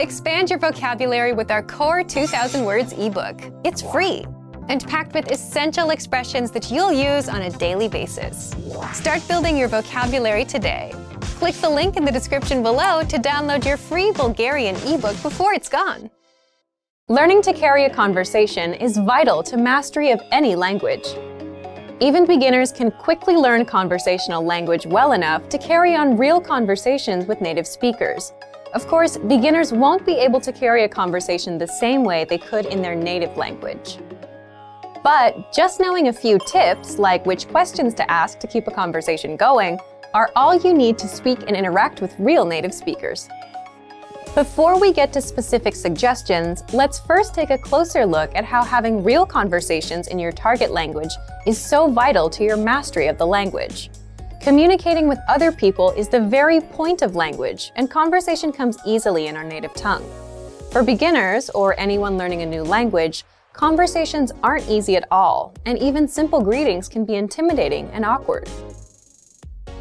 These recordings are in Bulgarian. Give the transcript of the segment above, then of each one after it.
Expand your vocabulary with our Core 2000 Words ebook. It's free and packed with essential expressions that you'll use on a daily basis. Start building your vocabulary today. Click the link in the description below to download your free Bulgarian ebook before it's gone. Learning to carry a conversation is vital to mastery of any language. Even beginners can quickly learn conversational language well enough to carry on real conversations with native speakers, of course, beginners won't be able to carry a conversation the same way they could in their native language. But just knowing a few tips, like which questions to ask to keep a conversation going, are all you need to speak and interact with real native speakers. Before we get to specific suggestions, let's first take a closer look at how having real conversations in your target language is so vital to your mastery of the language. Communicating with other people is the very point of language, and conversation comes easily in our native tongue. For beginners, or anyone learning a new language, conversations aren't easy at all, and even simple greetings can be intimidating and awkward.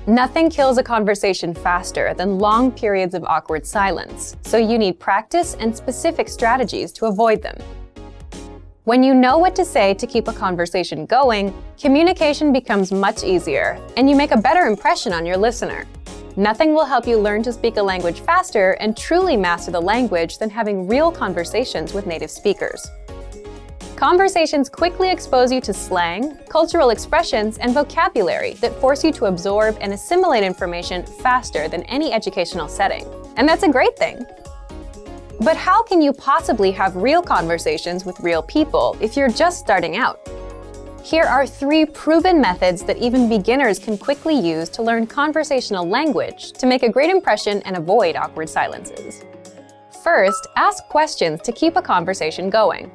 Nothing kills a conversation faster than long periods of awkward silence, so you need practice and specific strategies to avoid them. When you know what to say to keep a conversation going, communication becomes much easier, and you make a better impression on your listener. Nothing will help you learn to speak a language faster and truly master the language than having real conversations with native speakers. Conversations quickly expose you to slang, cultural expressions, and vocabulary that force you to absorb and assimilate information faster than any educational setting. And that's a great thing! But how can you possibly have real conversations with real people if you're just starting out? Here are three proven methods that even beginners can quickly use to learn conversational language to make a great impression and avoid awkward silences. First, ask questions to keep a conversation going.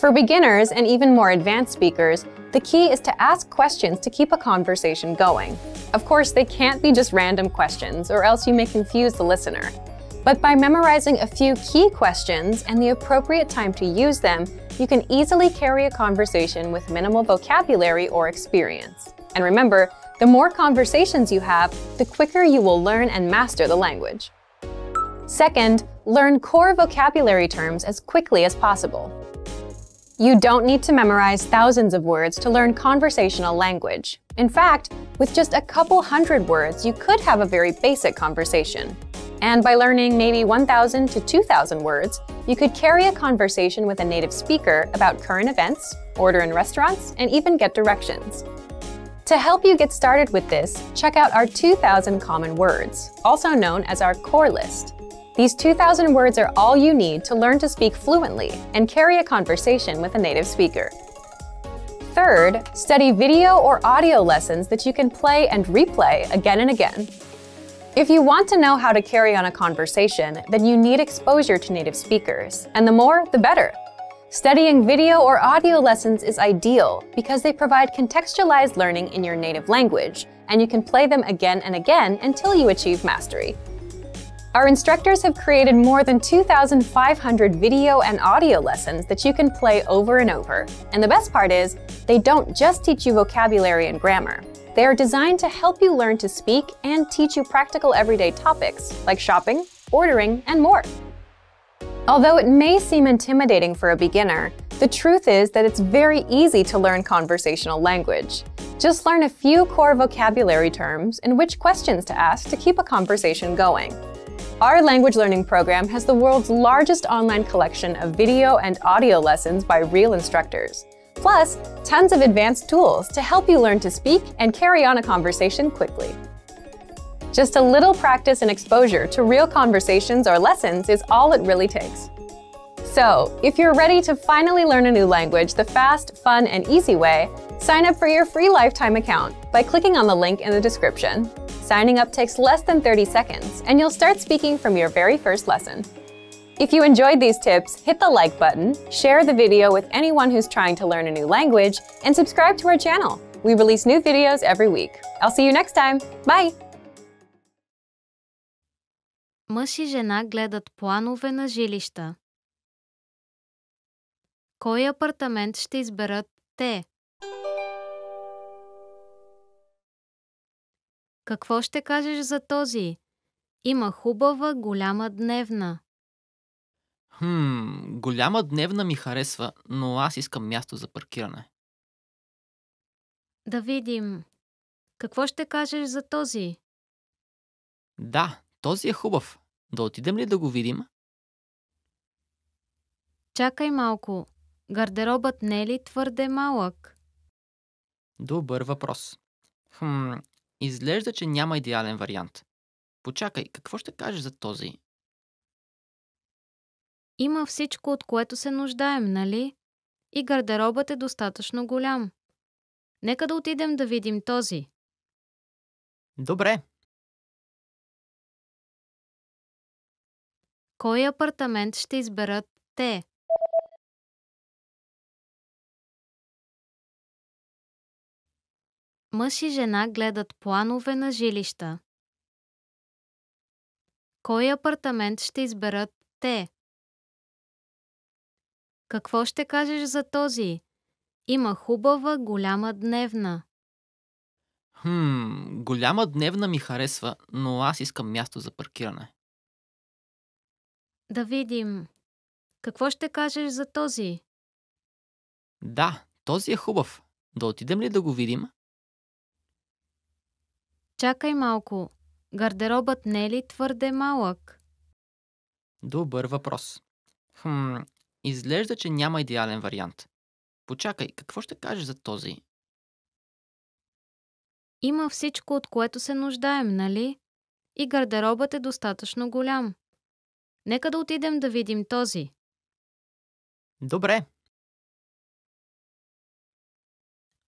For beginners and even more advanced speakers, the key is to ask questions to keep a conversation going. Of course, they can't be just random questions, or else you may confuse the listener. But by memorizing a few key questions and the appropriate time to use them, you can easily carry a conversation with minimal vocabulary or experience. And remember, the more conversations you have, the quicker you will learn and master the language. Second, learn core vocabulary terms as quickly as possible. You don't need to memorize thousands of words to learn conversational language. In fact, with just a couple hundred words, you could have a very basic conversation. And by learning maybe 1,000 to 2,000 words, you could carry a conversation with a native speaker about current events, order in restaurants, and even get directions. To help you get started with this, check out our 2,000 common words, also known as our core list. These 2,000 words are all you need to learn to speak fluently and carry a conversation with a native speaker. Third, study video or audio lessons that you can play and replay again and again if you want to know how to carry on a conversation, then you need exposure to native speakers, and the more, the better. Studying video or audio lessons is ideal because they provide contextualized learning in your native language, and you can play them again and again until you achieve mastery. Our instructors have created more than 2,500 video and audio lessons that you can play over and over. And the best part is, they don't just teach you vocabulary and grammar. They are designed to help you learn to speak and teach you practical everyday topics like shopping, ordering, and more. Although it may seem intimidating for a beginner, the truth is that it's very easy to learn conversational language. Just learn a few core vocabulary terms and which questions to ask to keep a conversation going. Our language learning program has the world's largest online collection of video and audio lessons by real instructors. Plus, tons of advanced tools to help you learn to speak and carry on a conversation quickly. Just a little practice and exposure to real conversations or lessons is all it really takes. So, if you're ready to finally learn a new language the fast, fun, and easy way, sign up for your free lifetime account by clicking on the link in the description. Signing up takes less than 30 seconds, and you'll start speaking from your very first lesson. If you enjoyed these tips, hit the like button, share the video with anyone who's trying to learn a new language, and subscribe to our channel. We release new videos every week. I'll see you next time. Bye! Мъж и жена гледат планове на жилища. Кой апартамент ще изберат те? Какво ще кажеш за този? Има хубава голяма дневна. Хм, голяма дневна ми харесва, но аз искам място за паркиране. Да видим. Какво ще кажеш за този? Да, този е хубав. Да отидем ли да го видим? Чакай малко. Гардеробът не е ли твърде малък? Добър въпрос. Хм, изглежда, че няма идеален вариант. Почакай, какво ще кажеш за този? Има всичко, от което се нуждаем, нали? И гардеробът е достатъчно голям. Нека да отидем да видим този. Добре. Кой апартамент ще изберат те? Мъж и жена гледат планове на жилища. Кой апартамент ще изберат те? Какво ще кажеш за този? Има хубава голяма дневна. Хм, голяма дневна ми харесва, но аз искам място за паркиране. Да видим. Какво ще кажеш за този? Да, този е хубав. Да отидем ли да го видим? Чакай малко. Гардеробът не е ли твърде малък? Добър въпрос. Хм, Изглежда, че няма идеален вариант. Почакай, какво ще кажеш за този? Има всичко, от което се нуждаем, нали? И гардеробът е достатъчно голям. Нека да отидем да видим този. Добре.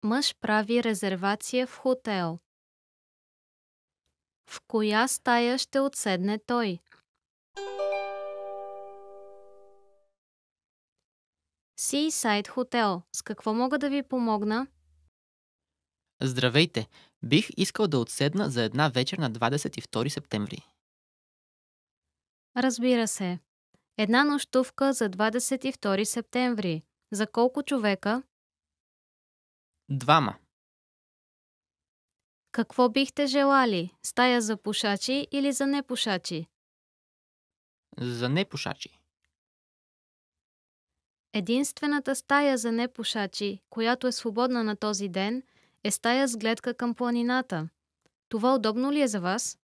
Мъж прави резервация в хотел. В коя стая ще отседне той? Seaside Hotel. С какво мога да ви помогна? Здравейте! Бих искал да отседна за една вечер на 22 септември. Разбира се. Една нощувка за 22 септември. За колко човека? Двама. Какво бихте желали? Стая за пушачи или за непушачи? За непушачи. Единствената стая за непушачи, която е свободна на този ден, е стая с гледка към планината. Това удобно ли е за вас?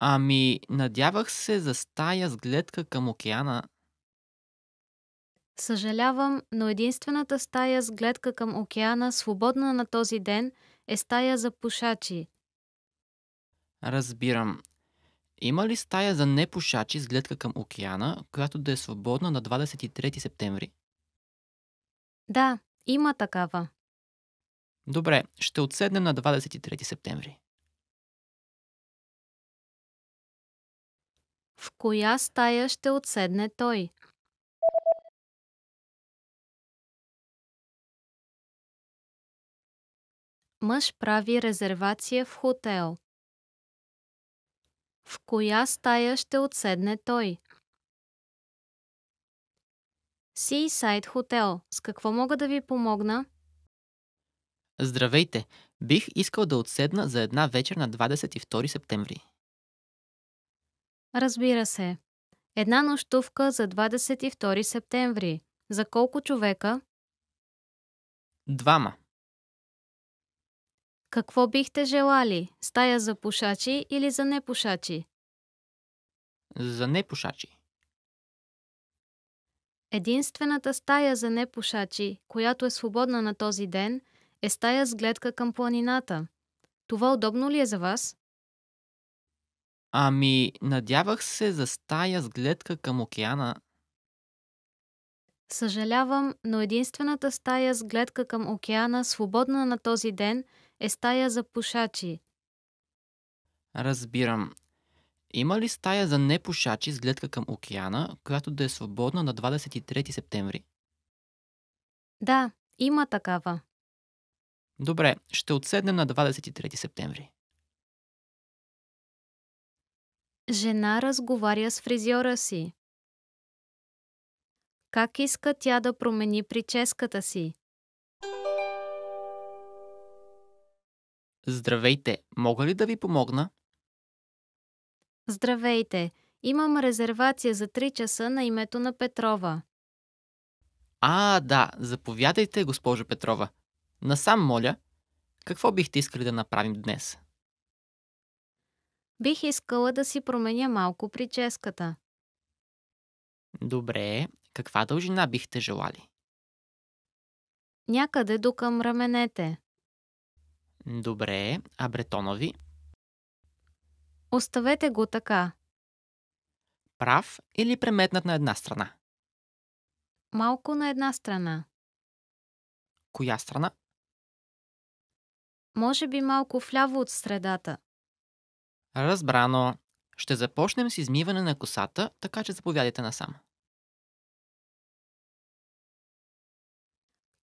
Ами, надявах се за стая с гледка към океана. Съжалявам, но единствената стая с гледка към океана, свободна на този ден, е стая за пушачи. Разбирам. Има ли стая за непушачи с гледка към океана, която да е свободна на 23 септември? Да, има такава. Добре, ще отседнем на 23 септември. В коя стая ще отседне той? Мъж прави резервация в хотел. В коя стая ще отседне той? Seaside Hotel. С какво мога да ви помогна? Здравейте! Бих искал да отседна за една вечер на 22 септември. Разбира се. Една нощувка за 22 септември. За колко човека? Двама. Какво бихте желали? Стая за пушачи или за непушачи? За непушачи. Единствената стая за непушачи, която е свободна на този ден, е стая с гледка към планината. Това удобно ли е за вас? Ами, надявах се за стая с гледка към океана. Съжалявам, но единствената стая с гледка към океана, свободна на този ден, е стая за пушачи. Разбирам. Има ли стая за непушачи с гледка към океана, която да е свободна на 23 септември? Да, има такава. Добре, ще отседнем на 23 септември. Жена разговаря с фризьора си. Как иска тя да промени прическата си? Здравейте, мога ли да ви помогна? Здравейте, имам резервация за 3 часа на името на Петрова. А, да, заповядайте, госпожо Петрова. Насам, моля, какво бихте искали да направим днес? Бих искала да си променя малко прическата. Добре, каква дължина бихте желали? Някъде до към раменете. Добре, а Бретонови? Оставете го така. Прав или преметнат на една страна? Малко на една страна. Коя страна? Може би малко вляво от средата. Разбрано. Ще започнем с измиване на косата, така че заповядайте насам.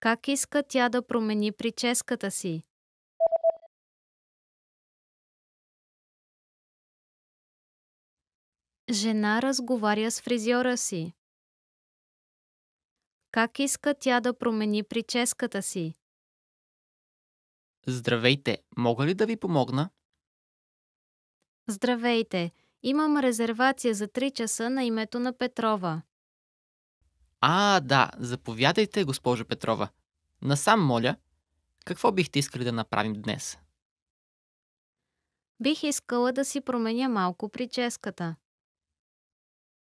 Как иска тя да промени прическата си? Жена разговаря с фризьора си. Как иска тя да промени прическата си? Здравейте, мога ли да ви помогна? Здравейте, имам резервация за 3 часа на името на Петрова. А, да, заповядайте, госпожо Петрова. Насам, моля, какво бихте искали да направим днес? Бих искала да си променя малко прическата.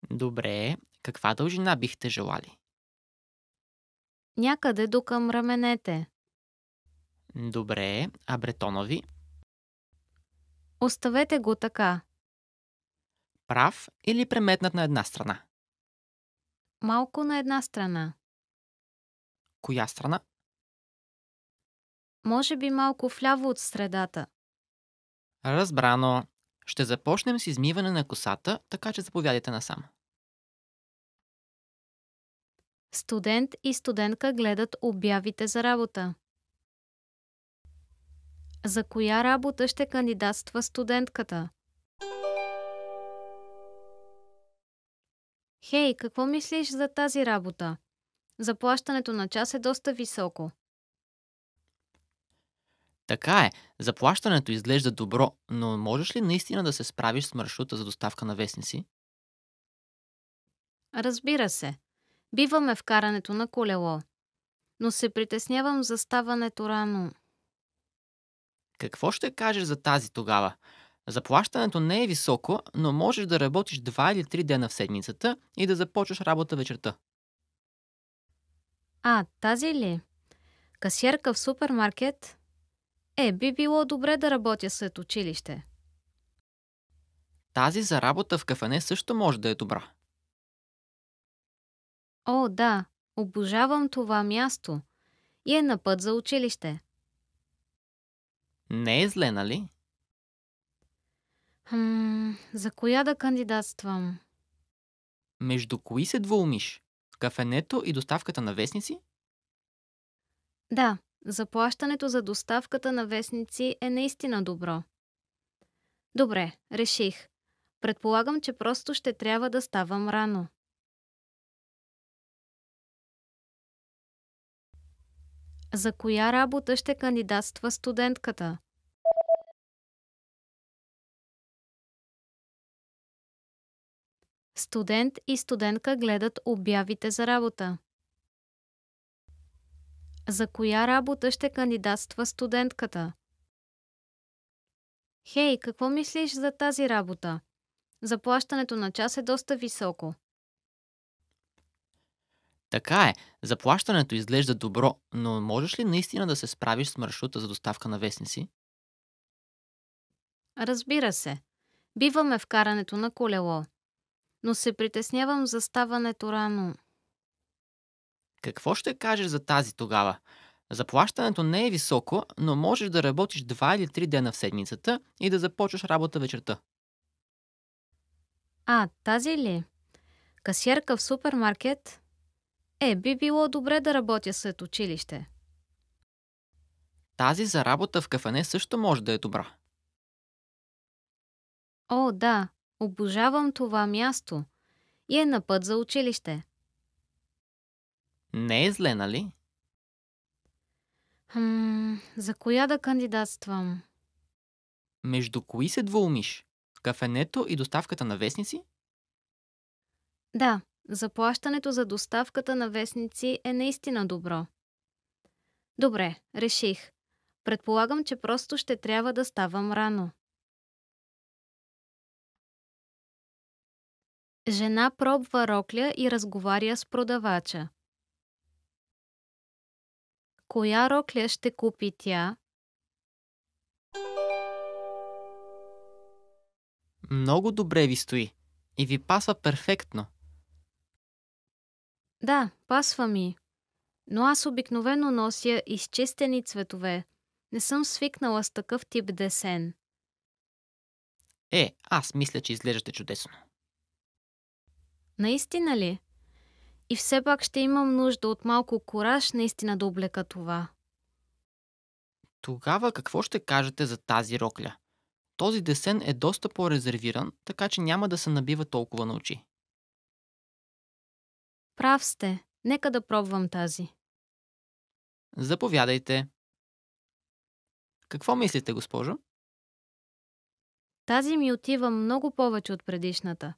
Добре. Каква дължина бихте желали? Някъде до към раменете. Добре. А бретонови? Оставете го така. Прав или преметнат на една страна? Малко на една страна. Коя страна? Може би малко вляво от средата. Разбрано. Ще започнем с измиване на косата, така че заповядайте насам. Студент и студентка гледат обявите за работа. За коя работа ще кандидатства студентката? Хей, какво мислиш за тази работа? Заплащането на час е доста високо. Така е, заплащането изглежда добро, но можеш ли наистина да се справиш с маршрута за доставка на вестници? Разбира се. Биваме в карането на колело, но се притеснявам за ставането рано. Какво ще кажеш за тази тогава? Заплащането не е високо, но можеш да работиш два или три дена в седмицата и да започваш работа вечерта. А, тази ли? Касиерка в супермаркет? Е, би било добре да работя след училище. Тази за работа в кафене също може да е добра. О, да, обожавам това място. И е на път за училище. Не е зле, нали? Хм, за коя да кандидатствам? Между кои се двоумиш? Кафенето и доставката на вестници? Да, Заплащането за доставката на вестници е наистина добро. Добре, реших. Предполагам, че просто ще трябва да ставам рано. За коя работа ще кандидатства студентката? Студент и студентка гледат обявите за работа. За коя работа ще кандидатства студентката? Хей, какво мислиш за тази работа? Заплащането на час е доста високо. Така е, заплащането изглежда добро, но можеш ли наистина да се справиш с маршрута за доставка на вестници? Разбира се. Биваме в карането на колело, но се притеснявам за ставането рано. Какво ще кажеш за тази тогава? Заплащането не е високо, но можеш да работиш 2 или 3 дена в седмицата и да започнеш работа вечерта. А, тази ли? Касиерка в супермаркет? Е, би било добре да работя след училище. Тази за работа в кафене също може да е добра. О, да, обожавам това място. И е на път за училище. Не е зле, нали? Хм, за коя да кандидатствам? Между кои се двоумиш? Кафенето и доставката на вестници? Да, заплащането за доставката на вестници е наистина добро. Добре, реших. Предполагам, че просто ще трябва да ставам рано. Жена пробва рокля и разговаря с продавача. Коя рокля ще купи тя? Много добре ви стои и ви пасва перфектно. Да, пасва ми. Но аз обикновено нося изчистени цветове. Не съм свикнала с такъв тип десен. Е, аз мисля, че изглеждате чудесно. Наистина ли? и все пак ще имам нужда от малко кораж наистина да облека това. Тогава какво ще кажете за тази рокля? Този десен е доста по-резервиран, така че няма да се набива толкова на очи. Прав сте. Нека да пробвам тази. Заповядайте. Какво мислите, госпожо? Тази ми отива много повече от предишната.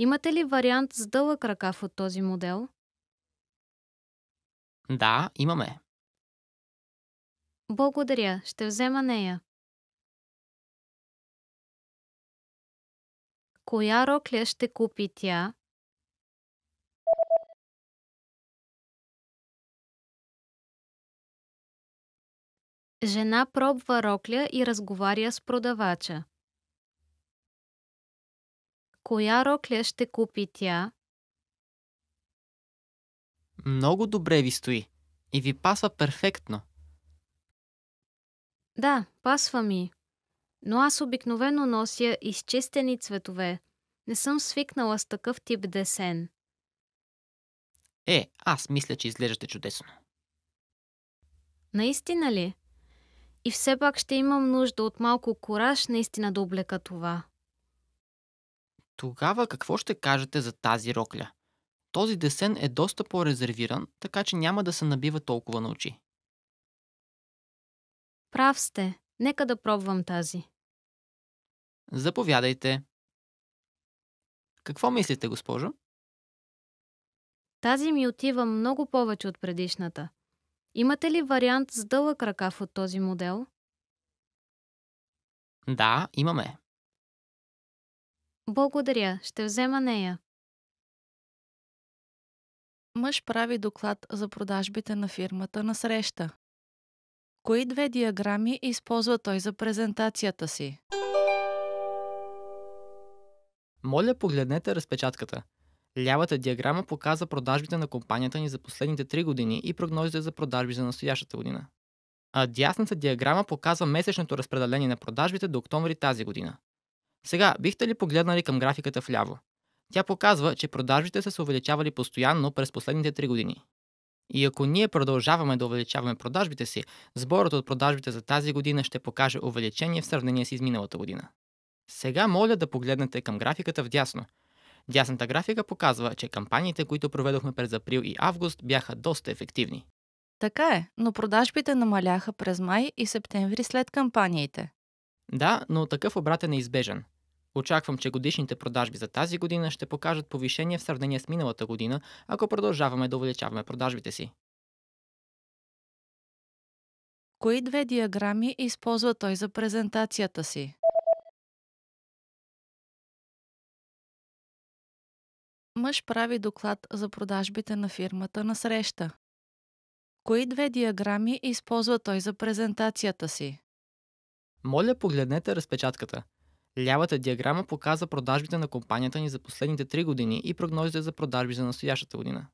Имате ли вариант с дълъг ръкав от този модел? Да, имаме. Благодаря, ще взема нея. Коя рокля ще купи тя? Жена пробва рокля и разговаря с продавача. Коя рокля ще купи тя? Много добре ви стои и ви пасва перфектно. Да, пасва ми. Но аз обикновено нося изчистени цветове. Не съм свикнала с такъв тип десен. Е, аз мисля, че изглеждате чудесно. Наистина ли? И все пак ще имам нужда от малко кораж наистина да облека това. Тогава какво ще кажете за тази рокля? Този десен е доста по-резервиран, така че няма да се набива толкова на очи. Прав сте. Нека да пробвам тази. Заповядайте. Какво мислите, госпожо? Тази ми отива много повече от предишната. Имате ли вариант с дълъг ръкав от този модел? Да, имаме. Благодаря, ще взема нея. Мъж прави доклад за продажбите на фирмата на среща. Кои две диаграми използва той за презентацията си? Моля, погледнете разпечатката. Лявата диаграма показва продажбите на компанията ни за последните 3 години и прогнозите за продажби за настоящата година. А дясната диаграма показва месечното разпределение на продажбите до октомври тази година. Сега, бихте ли погледнали към графиката вляво? Тя показва, че продажбите са се увеличавали постоянно през последните 3 години. И ако ние продължаваме да увеличаваме продажбите си, сборът от продажбите за тази година ще покаже увеличение в сравнение с изминалата година. Сега моля да погледнете към графиката вдясно. Дясната графика показва, че кампаниите, които проведохме през април и август, бяха доста ефективни. Така е, но продажбите намаляха през май и септември след кампаниите. Да, но такъв обрат е неизбежен. Очаквам, че годишните продажби за тази година ще покажат повишение в сравнение с миналата година, ако продължаваме да увеличаваме продажбите си. Кои две диаграми използва той за презентацията си? Мъж прави доклад за продажбите на фирмата на среща. Кои две диаграми използва той за презентацията си? Моля погледнете разпечатката. Лявата диаграма показва продажбите на компанията ни за последните 3 години и прогнозите за продажби за настоящата година.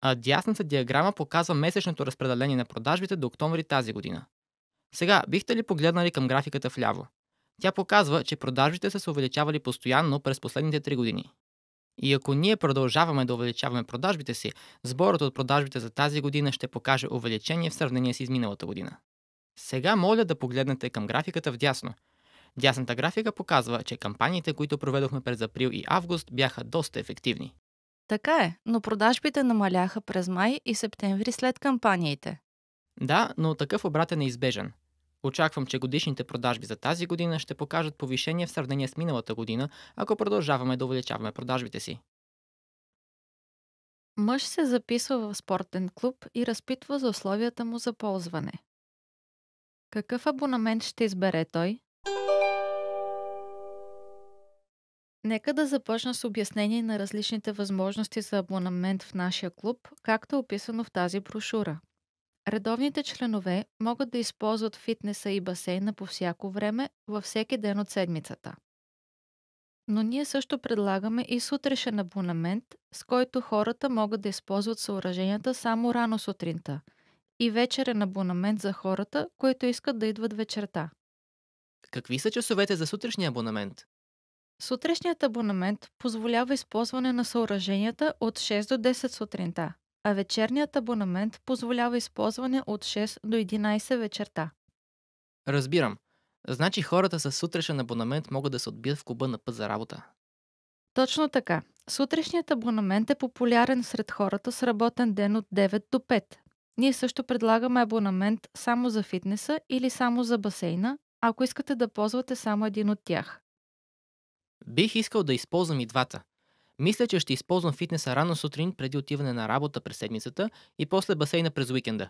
А дясната диаграма показва месечното разпределение на продажбите до октомври тази година. Сега, бихте ли погледнали към графиката вляво? Тя показва, че продажбите са се увеличавали постоянно през последните 3 години. И ако ние продължаваме да увеличаваме продажбите си, сборът от продажбите за тази година ще покаже увеличение в сравнение с изминалата година. Сега моля да погледнете към графиката в дясно. Дясната графика показва, че кампаниите, които проведохме през април и август, бяха доста ефективни. Така е, но продажбите намаляха през май и септември след кампаниите. Да, но такъв обрат е неизбежен. Очаквам, че годишните продажби за тази година ще покажат повишение в сравнение с миналата година, ако продължаваме да увеличаваме продажбите си. Мъж се записва в спортен клуб и разпитва за условията му за ползване. Какъв абонамент ще избере той? Нека да започна с обяснение на различните възможности за абонамент в нашия клуб, както е описано в тази брошура. Редовните членове могат да използват фитнеса и басейна по всяко време, във всеки ден от седмицата. Но ние също предлагаме и сутрешен абонамент, с който хората могат да използват съоръженията само рано сутринта – и вечерен абонамент за хората, които искат да идват вечерта. Какви са часовете за сутрешния абонамент? Сутрешният абонамент позволява използване на съоръженията от 6 до 10 сутринта, а вечерният абонамент позволява използване от 6 до 11 вечерта. Разбирам. Значи хората с сутрешен абонамент могат да се отбият в клуба на път за работа. Точно така. Сутрешният абонамент е популярен сред хората с работен ден от 9 до 5, ние също предлагаме абонамент само за фитнеса или само за басейна, ако искате да ползвате само един от тях. Бих искал да използвам и двата. Мисля, че ще използвам фитнеса рано сутрин преди отиване на работа през седмицата и после басейна през уикенда.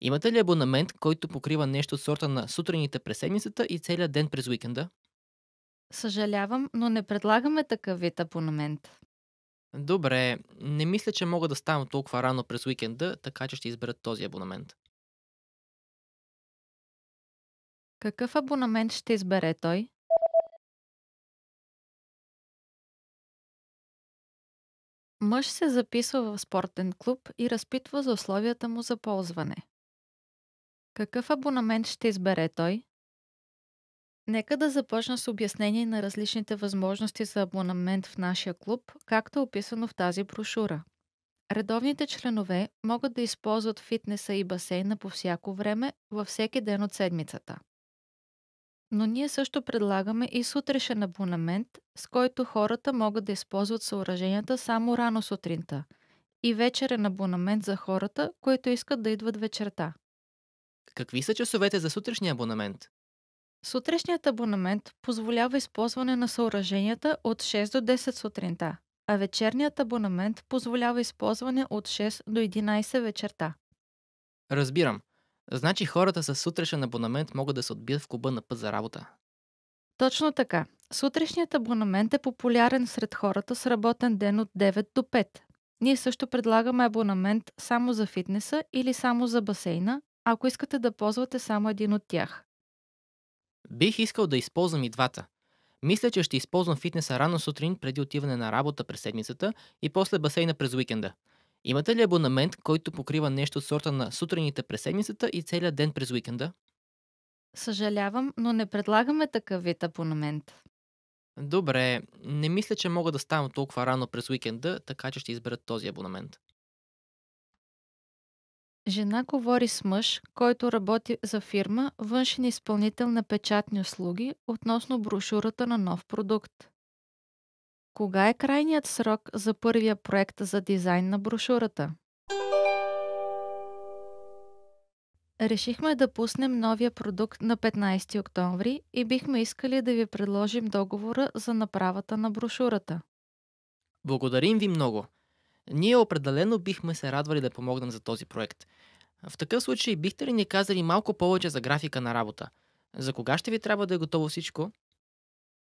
Имате ли абонамент, който покрива нещо от сорта на сутрините през седмицата и целият ден през уикенда? Съжалявам, но не предлагаме такъв вид абонамент. Добре, не мисля, че мога да ставам толкова рано през уикенда, така че ще избера този абонамент. Какъв абонамент ще избере той? Мъж се записва в спортен клуб и разпитва за условията му за ползване. Какъв абонамент ще избере той? Нека да започна с обяснение на различните възможности за абонамент в нашия клуб, както е описано в тази брошура. Редовните членове могат да използват фитнеса и басейна по всяко време, във всеки ден от седмицата. Но ние също предлагаме и сутрешен абонамент, с който хората могат да използват съоръженията само рано сутринта, и вечерен абонамент за хората, които искат да идват вечерта. Какви са часовете за сутрешния абонамент? Сутрешният абонамент позволява използване на съоръженията от 6 до 10 сутринта, а вечерният абонамент позволява използване от 6 до 11 вечерта. Разбирам. Значи хората с сутрешен абонамент могат да се отбият в клуба на път за работа. Точно така. Сутрешният абонамент е популярен сред хората с работен ден от 9 до 5. Ние също предлагаме абонамент само за фитнеса или само за басейна, ако искате да ползвате само един от тях. Бих искал да използвам и двата. Мисля, че ще използвам фитнеса рано сутрин преди отиване на работа през седмицата и после басейна през уикенда. Имате ли абонамент, който покрива нещо от сорта на сутрините през седмицата и целият ден през уикенда? Съжалявам, но не предлагаме такъв вид абонамент. Добре, не мисля, че мога да ставам толкова рано през уикенда, така че ще избера този абонамент. Жена говори с мъж, който работи за фирма, външен изпълнител на печатни услуги, относно брошурата на нов продукт. Кога е крайният срок за първия проект за дизайн на брошурата? Решихме да пуснем новия продукт на 15 октомври и бихме искали да ви предложим договора за направата на брошурата. Благодарим ви много! Ние определено бихме се радвали да помогнем за този проект. В такъв случай бихте ли ни казали малко повече за графика на работа? За кога ще ви трябва да е готово всичко?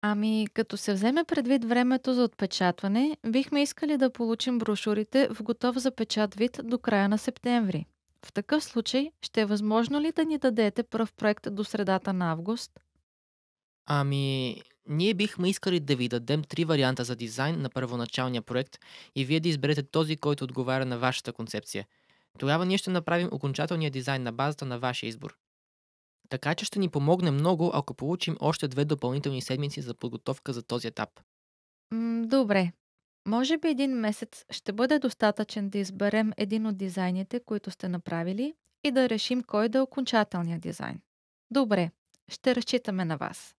Ами, като се вземе предвид времето за отпечатване, бихме искали да получим брошурите в готов за печат вид до края на септември. В такъв случай, ще е възможно ли да ни дадете пръв проект до средата на август? Ами, ние бихме искали да ви дадем три варианта за дизайн на първоначалния проект и вие да изберете този, който отговаря на вашата концепция. Тогава ние ще направим окончателния дизайн на базата на вашия избор. Така че ще ни помогне много, ако получим още две допълнителни седмици за подготовка за този етап. добре. Може би един месец ще бъде достатъчен да изберем един от дизайните, които сте направили и да решим кой да е окончателният дизайн. Добре, ще разчитаме на вас.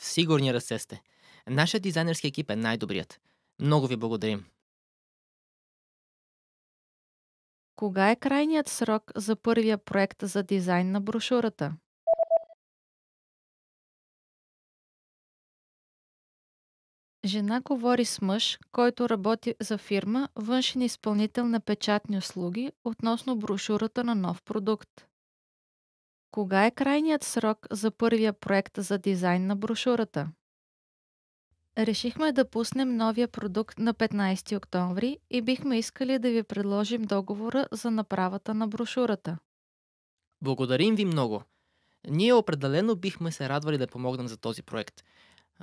В Сигурни ръце сте. Нашият дизайнерски екип е най-добрият. Много ви благодарим. Кога е крайният срок за първия проект за дизайн на брошурата? Жена говори с мъж, който работи за фирма, външен изпълнител на печатни услуги, относно брошурата на нов продукт. Кога е крайният срок за първия проект за дизайн на брошурата? Решихме да пуснем новия продукт на 15 октомври и бихме искали да ви предложим договора за направата на брошурата. Благодарим ви много! Ние определено бихме се радвали да помогнем за този проект.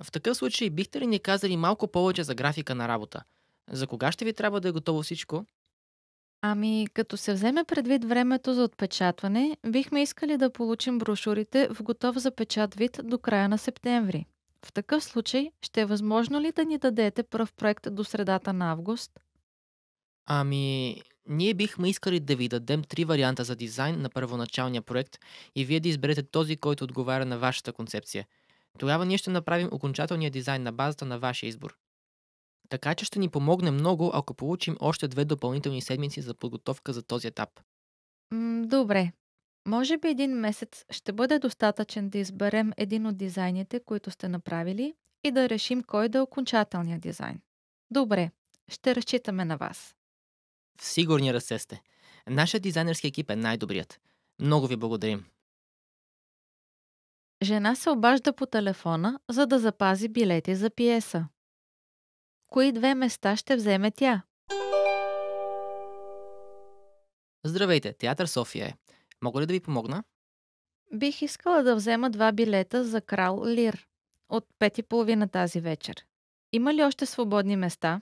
В такъв случай бихте ли ни казали малко повече за графика на работа? За кога ще ви трябва да е готово всичко? Ами, като се вземе предвид времето за отпечатване, бихме искали да получим брошурите в готов за печат вид до края на септември. В такъв случай, ще е възможно ли да ни дадете пръв проект до средата на август? Ами, ние бихме искали да ви дадем три варианта за дизайн на първоначалния проект и вие да изберете този, който отговаря на вашата концепция. Тогава ние ще направим окончателния дизайн на базата на вашия избор така че ще ни помогне много, ако получим още две допълнителни седмици за подготовка за този етап. добре. Може би един месец ще бъде достатъчен да изберем един от дизайните, които сте направили и да решим кой да е окончателният дизайн. Добре, ще разчитаме на вас. В Сигурни ръце сте. Нашият дизайнерски екип е най-добрият. Много ви благодарим. Жена се обажда по телефона, за да запази билети за пиеса. Кои две места ще вземе тя? Здравейте, Театър София е. Мога ли да ви помогна? Бих искала да взема два билета за Крал Лир от пет и половина тази вечер. Има ли още свободни места?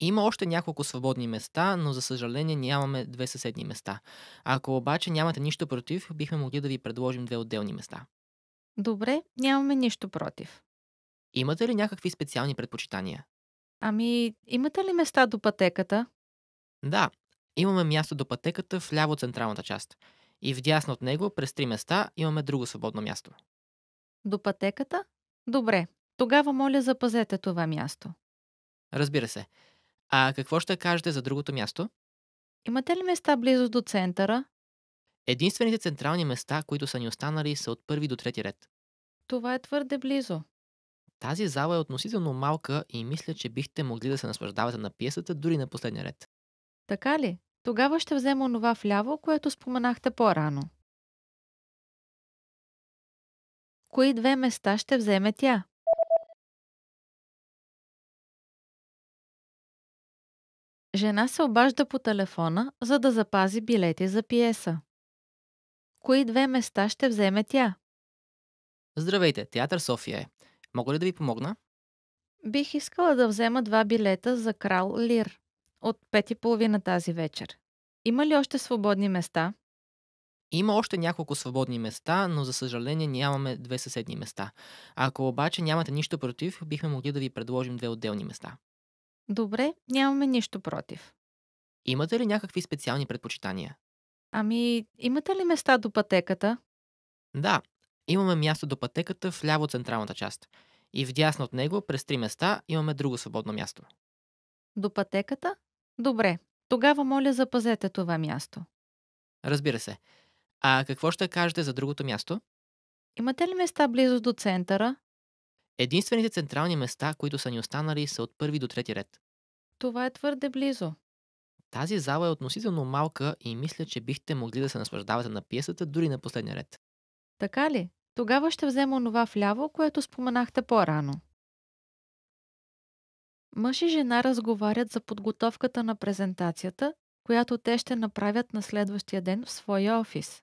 Има още няколко свободни места, но за съжаление нямаме две съседни места. Ако обаче нямате нищо против, бихме могли да ви предложим две отделни места. Добре, нямаме нищо против. Имате ли някакви специални предпочитания? Ами, имате ли места до пътеката? Да, имаме място до пътеката в ляво централната част. И вдясно от него, през три места, имаме друго свободно място. До пътеката? Добре. Тогава моля запазете това място. Разбира се. А какво ще кажете за другото място? Имате ли места близо до центъра? Единствените централни места, които са ни останали, са от първи до трети ред. Това е твърде близо. Тази зала е относително малка и мисля, че бихте могли да се наслаждавате на пиесата дори на последния ред. Така ли? Тогава ще взема онова вляво, което споменахте по-рано. Кои две места ще вземе тя? Жена се обажда по телефона, за да запази билети за пиеса. Кои две места ще вземе тя? Здравейте, Театър София е. Мога ли да ви помогна? Бих искала да взема два билета за крал Лир от пет и половина тази вечер. Има ли още свободни места? Има още няколко свободни места, но за съжаление нямаме две съседни места. Ако обаче нямате нищо против, бихме могли да ви предложим две отделни места. Добре, нямаме нищо против. Имате ли някакви специални предпочитания? Ами, имате ли места до пътеката? Да, Имаме място до пътеката в ляво централната част. И вдясно от него, през три места, имаме друго свободно място. До пътеката? Добре. Тогава моля запазете това място. Разбира се. А какво ще кажете за другото място? Имате ли места близо до центъра? Единствените централни места, които са ни останали, са от първи до трети ред. Това е твърде близо. Тази зала е относително малка и мисля, че бихте могли да се наслаждавате на пиесата дори на последния ред. Така ли? Тогава ще взема онова вляво, което споменахте по-рано. Мъж и жена разговарят за подготовката на презентацията, която те ще направят на следващия ден в своя офис.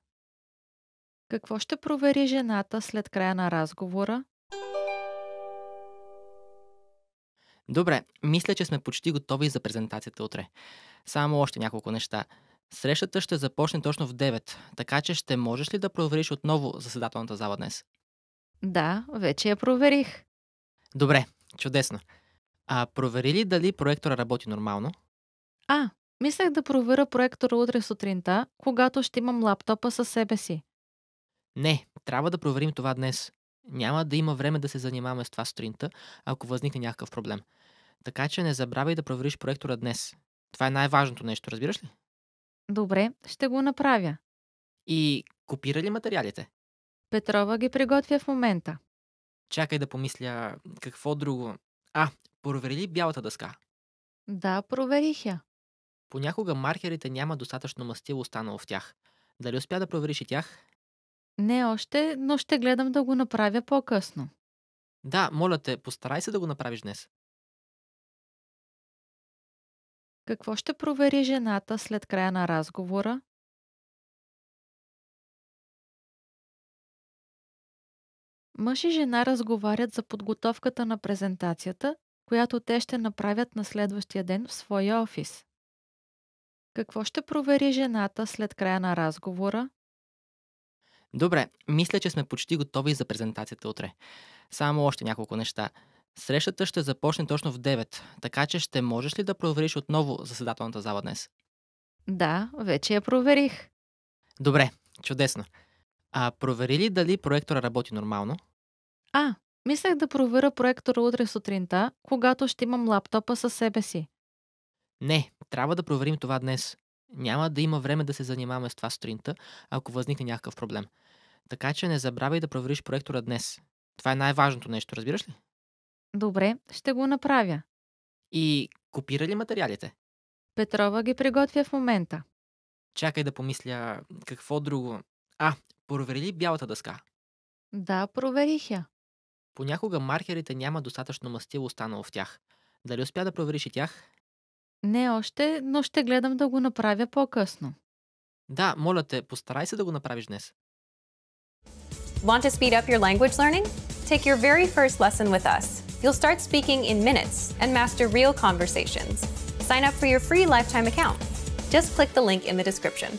Какво ще провери жената след края на разговора? Добре, мисля, че сме почти готови за презентацията утре. Само още няколко неща – Срещата ще започне точно в 9, така че ще можеш ли да провериш отново заседателната зала днес? Да, вече я проверих. Добре, чудесно. А провери ли дали проектора работи нормално? А, мислех да проверя проектора утре сутринта, когато ще имам лаптопа със себе си. Не, трябва да проверим това днес. Няма да има време да се занимаваме с това сутринта, ако възникне някакъв проблем. Така че не забравяй да провериш проектора днес. Това е най-важното нещо, разбираш ли? Добре, ще го направя. И копира ли материалите? Петрова ги приготвя в момента. Чакай да помисля какво друго. А, провери ли бялата дъска? Да, проверих я. Понякога маркерите няма достатъчно мастило останало в тях. Дали успя да провериш и тях? Не още, но ще гледам да го направя по-късно. Да, моля те, постарай се да го направиш днес. Какво ще провери жената след края на разговора? Мъж и жена разговарят за подготовката на презентацията, която те ще направят на следващия ден в своя офис. Какво ще провери жената след края на разговора? Добре, мисля, че сме почти готови за презентацията утре. Само още няколко неща – Срещата ще започне точно в 9, така че ще можеш ли да провериш отново заседателната зала днес? Да, вече я проверих. Добре, чудесно. А провери ли дали проектора работи нормално? А, мислех да проверя проектора утре сутринта, когато ще имам лаптопа със себе си. Не, трябва да проверим това днес. Няма да има време да се занимаваме с това сутринта, ако възникне някакъв проблем. Така че не забравяй да провериш проектора днес. Това е най-важното нещо, разбираш ли? Добре, ще го направя. И копира ли материалите? Петрова ги приготвя в момента. Чакай да помисля какво друго. А, провери ли бялата дъска? Да, проверих я. Понякога маркерите няма достатъчно мастило останало в тях. Дали успя да провериш и тях? Не още, но ще гледам да го направя по-късно. Да, моля те, постарай се да го направиш днес. Want to speed up your language learning? Take your very first lesson with us. You'll start speaking in minutes and master real conversations. Sign up for your free lifetime account. Just click the link in the description.